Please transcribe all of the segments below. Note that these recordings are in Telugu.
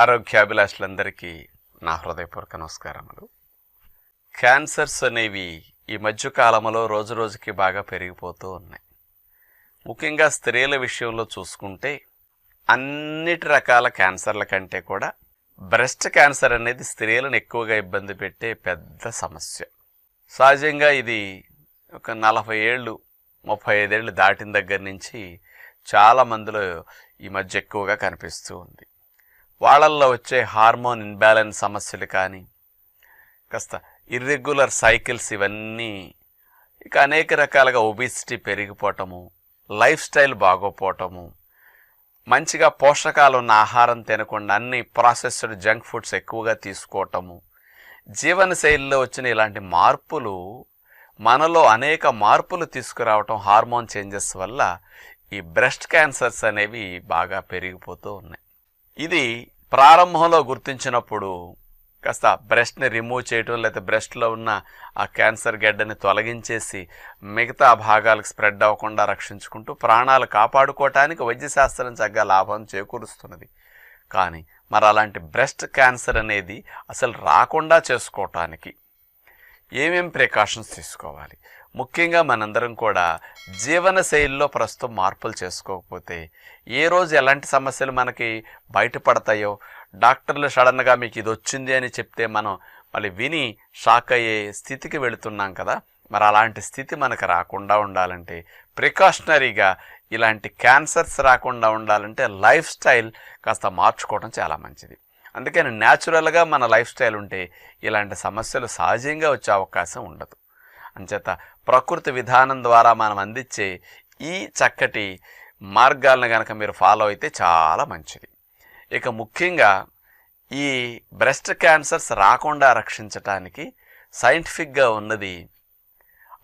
ఆరోగ్యాభిలాషులందరికీ నా హృదయపూర్వక నమస్కారములు క్యాన్సర్స్ అనేవి ఈ మధ్యకాలంలో రోజుకి బాగా పెరిగిపోతూ ఉన్నాయి ముఖ్యంగా స్త్రీల విషయంలో చూసుకుంటే అన్నిటి రకాల క్యాన్సర్ల కంటే కూడా బ్రెస్ట్ క్యాన్సర్ అనేది స్త్రీలను ఎక్కువగా ఇబ్బంది పెట్టే పెద్ద సమస్య సహజంగా ఇది ఒక నలభై ఏళ్ళు ముప్పై ఐదేళ్ళు దాటిన దగ్గర నుంచి చాలా మందిలో ఈ మధ్య ఎక్కువగా కనిపిస్తూ ఉంది వాళ్ళల్లో వచ్చే హార్మోన్ ఇన్బ్యాలెన్స్ సమస్యలు కానీ కాస్త ఇర్రెగ్యులర్ సైకిల్స్ ఇవన్నీ ఇక అనేక రకాలుగా ఒబిసిటీ పెరిగిపోవటము లైఫ్ స్టైల్ బాగోపోవటము మంచిగా పోషకాలు ఉన్న ఆహారం తినకుండా అన్ని ప్రాసెస్డ్ జంక్ ఫుడ్స్ ఎక్కువగా తీసుకోవటము జీవనశైలిలో వచ్చిన ఇలాంటి మార్పులు మనలో అనేక మార్పులు తీసుకురావటం హార్మోన్ చేంజెస్ వల్ల ఈ బ్రెస్ట్ క్యాన్సర్స్ అనేవి బాగా పెరిగిపోతూ ఉన్నాయి ఇది ప్రారంభంలో గుర్తించినప్పుడు కాస్త బ్రెస్ట్ని రిమూవ్ చేయటం లేకపోతే బ్రెస్ట్లో ఉన్న ఆ క్యాన్సర్ గడ్డని తొలగించేసి మిగతా భాగాలకు స్ప్రెడ్ అవ్వకుండా రక్షించుకుంటూ ప్రాణాలు కాపాడుకోవటానికి వైద్యశాస్త్రం చక్కగా లాభం చేకూరుస్తున్నది కానీ మరి అలాంటి బ్రెస్ట్ క్యాన్సర్ అనేది అసలు రాకుండా చేసుకోవటానికి ఏమేం ప్రికాషన్స్ తీసుకోవాలి ముఖ్యంగా మనందరం కూడా జీవన శైలిలో ప్రస్తుతం మార్పులు చేసుకోకపోతే ఏ రోజు ఎలాంటి సమస్యలు మనకి బయటపడతాయో డాక్టర్లు సడన్గా మీకు ఇది వచ్చింది అని చెప్తే మనం మళ్ళీ విని షాక్ అయ్యే స్థితికి వెళుతున్నాం కదా మరి అలాంటి స్థితి మనకు రాకుండా ఉండాలంటే ప్రికాషనరీగా ఇలాంటి క్యాన్సర్స్ రాకుండా ఉండాలంటే లైఫ్ స్టైల్ కాస్త మార్చుకోవడం చాలా మంచిది అందుకని న్యాచురల్గా మన లైఫ్ స్టైల్ ఉంటే ఇలాంటి సమస్యలు సహజంగా వచ్చే అవకాశం ఉండదు అంచేత ప్రకృతి విధానం ద్వారా మనం అందించే ఈ చక్కటి మార్గాలను కనుక మీరు ఫాలో అయితే చాలా మంచిది ఇక ముఖ్యంగా ఈ బ్రెస్ట్ క్యాన్సర్స్ రాకుండా రక్షించటానికి సైంటిఫిక్గా ఉన్నది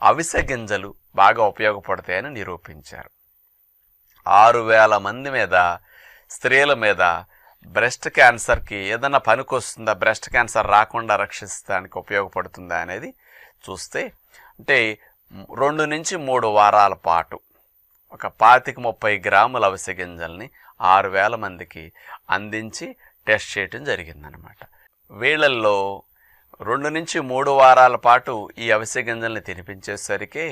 అవిసె గింజలు బాగా ఉపయోగపడతాయని నిరూపించారు ఆరు వేల మంది మీద స్త్రీల మీద బ్రెస్ట్ క్యాన్సర్కి ఏదైనా పనికొస్తుందా బ్రెస్ట్ క్యాన్సర్ రాకుండా రక్షించడానికి ఉపయోగపడుతుందా అనేది చూస్తే అంటే రెండు నుంచి మూడు వారాల పాటు ఒక పాతిక ముప్పై గ్రాముల అవిసె గింజల్ని ఆరు వేల మందికి అందించి టెస్ట్ చేయటం జరిగిందనమాట వీళ్ళల్లో రెండు నుంచి మూడు వారాల పాటు ఈ అవిసె గింజల్ని తినిపించేసరికి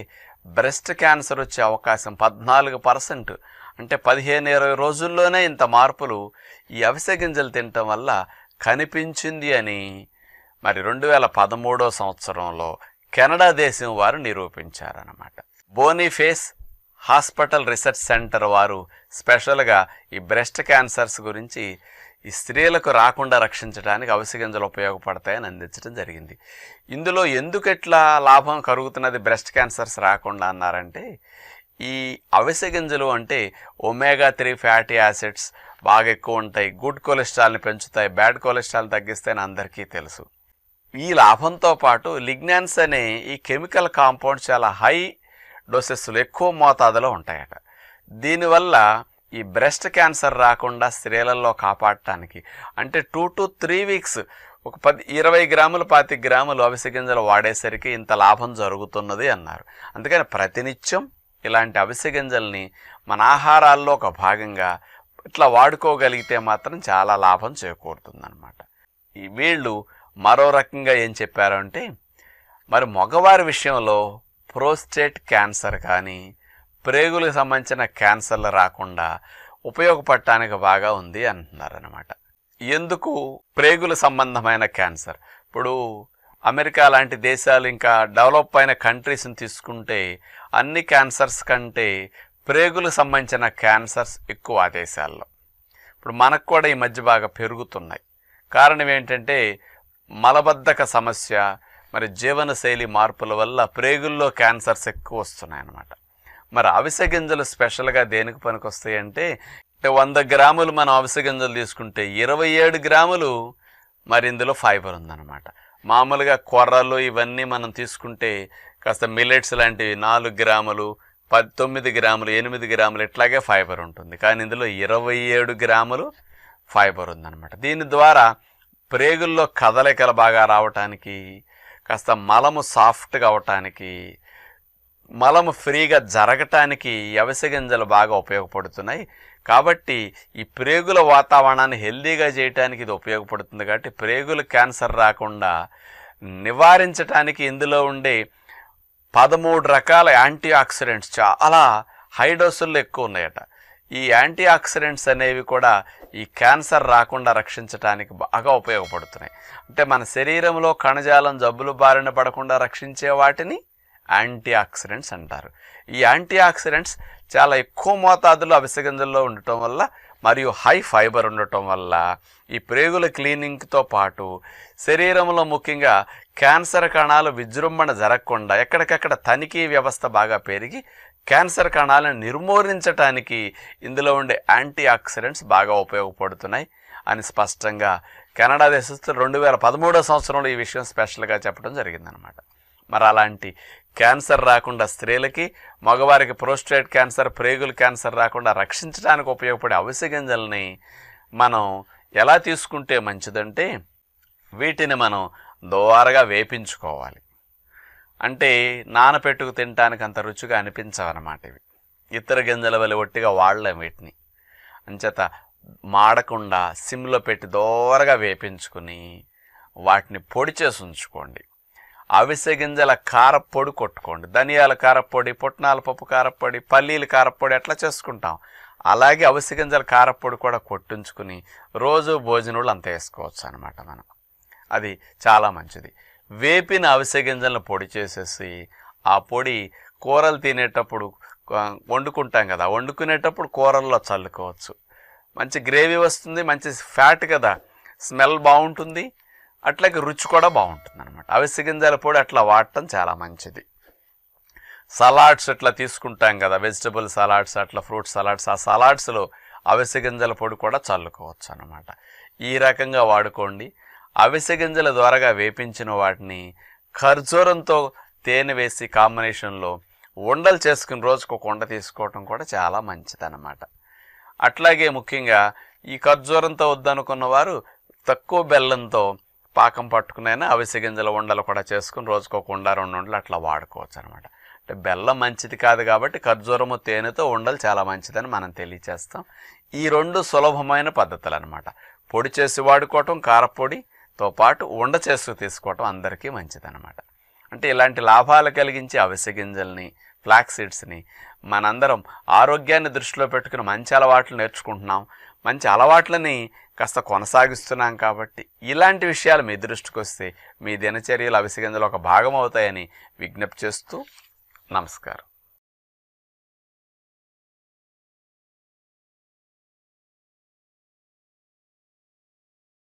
బ్రెస్ట్ క్యాన్సర్ వచ్చే అవకాశం పద్నాలుగు పర్సెంట్ అంటే పదిహేను ఇరవై రోజుల్లోనే ఇంత మార్పులు ఈ అవిసె గింజలు తినటం వల్ల కనిపించింది అని మరి రెండు వేల పదమూడో సంవత్సరంలో కెనడా దేశం వారు నిరూపించారన్నమాట బోనిఫేస్ హాస్పిటల్ రీసెర్చ్ సెంటర్ వారు స్పెషల్గా ఈ బ్రెస్ట్ క్యాన్సర్స్ గురించి ఈ స్త్రీలకు రాకుండా రక్షించడానికి గింజలు ఉపయోగపడతాయని అందించడం జరిగింది ఇందులో ఎందుకు ఎట్లా లాభం కరుగుతున్నది బ్రెస్ట్ క్యాన్సర్స్ రాకుండా అన్నారంటే ఈ గింజలు అంటే ఒమేగా త్రీ ఫ్యాటీ యాసిడ్స్ బాగా ఎక్కువ ఉంటాయి గుడ్ కొలెస్ట్రాల్ని పెంచుతాయి బ్యాడ్ కొలెస్ట్రాల్ తగ్గిస్తాయని అందరికీ తెలుసు ఈ లాభంతో పాటు లిగ్నాన్స్ అనే ఈ కెమికల్ కాంపౌండ్ చాలా హై డోసెస్లు ఎక్కువ మోతాదులో ఉంటాయట దీనివల్ల ఈ బ్రెస్ట్ క్యాన్సర్ రాకుండా స్త్రీలలో కాపాడటానికి అంటే టూ టు త్రీ వీక్స్ ఒక పది ఇరవై గ్రాములు పాతి గ్రాములు అవిసె గింజలు వాడేసరికి ఇంత లాభం జరుగుతున్నది అన్నారు అందుకని ప్రతినిత్యం ఇలాంటి అవిసె గింజల్ని మన ఆహారాల్లో ఒక భాగంగా ఇట్లా వాడుకోగలిగితే మాత్రం చాలా లాభం చేకూరుతుందన్నమాట ఈ వీళ్ళు మరో రకంగా ఏం చెప్పారు అంటే మరి మగవారి విషయంలో ప్రోస్టేట్ క్యాన్సర్ కానీ ప్రేగులకు సంబంధించిన క్యాన్సర్లు రాకుండా ఉపయోగపడటానికి బాగా ఉంది అంటున్నారనమాట ఎందుకు ప్రేగుల సంబంధమైన క్యాన్సర్ ఇప్పుడు అమెరికా లాంటి దేశాలు ఇంకా డెవలప్ అయిన కంట్రీస్ని తీసుకుంటే అన్ని క్యాన్సర్స్ కంటే ప్రేగులకు సంబంధించిన క్యాన్సర్స్ ఎక్కువ ఆ దేశాల్లో ఇప్పుడు మనకు కూడా ఈ మధ్య బాగా పెరుగుతున్నాయి కారణం ఏంటంటే మలబద్ధక సమస్య మరి జీవనశైలి మార్పుల వల్ల ప్రేగుల్లో క్యాన్సర్స్ ఎక్కువ వస్తున్నాయి అన్నమాట మరి అవిసె గింజలు స్పెషల్గా దేనికి పనికొస్తాయి అంటే వంద గ్రాములు మనం అవిసె గింజలు తీసుకుంటే ఇరవై ఏడు గ్రాములు మరి ఇందులో ఫైబర్ ఉందన్నమాట మామూలుగా కొర్రలు ఇవన్నీ మనం తీసుకుంటే కాస్త మిల్లెట్స్ లాంటివి నాలుగు గ్రాములు పద్దొమ్మిది గ్రాములు ఎనిమిది గ్రాములు ఇట్లాగే ఫైబర్ ఉంటుంది కానీ ఇందులో ఇరవై ఏడు గ్రాములు ఫైబర్ ఉందన్నమాట దీని ద్వారా ప్రేగుల్లో కదలికలు బాగా రావటానికి కాస్త మలము సాఫ్ట్గా అవటానికి మలము ఫ్రీగా జరగటానికి అవిసె గింజలు బాగా ఉపయోగపడుతున్నాయి కాబట్టి ఈ ప్రేగుల వాతావరణాన్ని హెల్దీగా చేయటానికి ఇది ఉపయోగపడుతుంది కాబట్టి ప్రేగులు క్యాన్సర్ రాకుండా నివారించటానికి ఇందులో ఉండే పదమూడు రకాల యాంటీ ఆక్సిడెంట్స్ చాలా హైడోసుల్లో ఎక్కువ ఉన్నాయట ఈ యాంటీ ఆక్సిడెంట్స్ అనేవి కూడా ఈ క్యాన్సర్ రాకుండా రక్షించడానికి బాగా ఉపయోగపడుతున్నాయి అంటే మన శరీరంలో కణజాలం జబ్బులు బారిన పడకుండా రక్షించే వాటిని యాంటీ ఆక్సిడెంట్స్ అంటారు ఈ యాంటీ ఆక్సిడెంట్స్ చాలా ఎక్కువ మోతాదులో అవిసగింజల్లో ఉండటం వల్ల మరియు హై ఫైబర్ ఉండటం వల్ల ఈ ప్రేగుల క్లీనింగ్తో పాటు శరీరంలో ముఖ్యంగా క్యాన్సర్ కణాలు విజృంభణ జరగకుండా ఎక్కడికక్కడ తనిఖీ వ్యవస్థ బాగా పెరిగి క్యాన్సర్ కణాలను నిర్మూలించటానికి ఇందులో ఉండే యాంటీ ఆక్సిడెంట్స్ బాగా ఉపయోగపడుతున్నాయి అని స్పష్టంగా కెనడా దేశస్తులు రెండు వేల పదమూడో సంవత్సరంలో ఈ విషయం స్పెషల్గా చెప్పడం జరిగిందనమాట మరి అలాంటి క్యాన్సర్ రాకుండా స్త్రీలకి మగవారికి ప్రోస్టేట్ క్యాన్సర్ ప్రేగుల క్యాన్సర్ రాకుండా రక్షించడానికి ఉపయోగపడే అవిసె గింజల్ని మనం ఎలా తీసుకుంటే మంచిదంటే వీటిని మనం దోవారగా వేపించుకోవాలి అంటే నానపెట్టుకు తినటానికి అంత రుచిగా అనిపించవన్నమాట ఇవి ఇతర గింజల వల్ల ఒట్టిగా వాడలేం వీటిని అంచేత మాడకుండా సిమ్లో పెట్టి దోరగా వేపించుకుని వాటిని పొడి చేసి ఉంచుకోండి అవిసె గింజల కారపొడి కొట్టుకోండి ధనియాల కారపొడి పుట్నాల పప్పు కారపొడి పల్లీల కారపొడి అట్లా చేసుకుంటాం అలాగే అవిసె గింజల కారపొడి కూడా కొట్టించుకుని రోజు భోజనంలో అంత వేసుకోవచ్చు అనమాట మనం అది చాలా మంచిది వేపిన అవిసె గింజలను పొడి చేసేసి ఆ పొడి కూరలు తినేటప్పుడు వండుకుంటాం కదా వండుకునేటప్పుడు కూరల్లో చల్లుకోవచ్చు మంచి గ్రేవీ వస్తుంది మంచి ఫ్యాట్ కదా స్మెల్ బాగుంటుంది అట్లాగే రుచి కూడా బాగుంటుంది అనమాట అవిసె గింజల పొడి అట్లా వాడటం చాలా మంచిది సలాడ్స్ ఇట్లా తీసుకుంటాం కదా వెజిటబుల్ సలాడ్స్ అట్లా ఫ్రూట్ సలాడ్స్ ఆ సలాడ్స్లో అవిసె గింజల పొడి కూడా చల్లుకోవచ్చు అనమాట ఈ రకంగా వాడుకోండి అవిసె గింజల ద్వారాగా వేపించిన వాటిని ఖర్జూరంతో తేనె వేసి కాంబినేషన్లో ఉండలు చేసుకుని రోజుకు కొండ తీసుకోవటం కూడా చాలా మంచిదన్నమాట అట్లాగే ముఖ్యంగా ఈ ఖర్జూరంతో వద్దనుకున్న వారు తక్కువ బెల్లంతో పాకం పట్టుకునైనా అవిసె గింజల ఉండలు కూడా చేసుకుని రోజుకోకుండా రెండు ఉండలు అట్లా వాడుకోవచ్చు అనమాట అంటే బెల్లం మంచిది కాదు కాబట్టి ఖర్జూరము తేనెతో ఉండలు చాలా మంచిదని మనం తెలియచేస్తాం ఈ రెండు సులభమైన పద్ధతులు అనమాట పొడి చేసి వాడుకోవటం కారపొడి తో పాటు ఉండ చేస్తూ తీసుకోవటం అందరికీ మంచిదనమాట అంటే ఇలాంటి లాభాలు కలిగించే అవిసె గింజల్ని ఫ్లాక్ సీడ్స్ని మనందరం ఆరోగ్యాన్ని దృష్టిలో పెట్టుకుని మంచి అలవాట్లు నేర్చుకుంటున్నాం మంచి అలవాట్లని కాస్త కొనసాగిస్తున్నాం కాబట్టి ఇలాంటి విషయాలు మీ దృష్టికి వస్తే మీ దినచర్యలు అవిసె గింజలు ఒక భాగం అవుతాయని విజ్ఞప్తి చేస్తూ నమస్కారం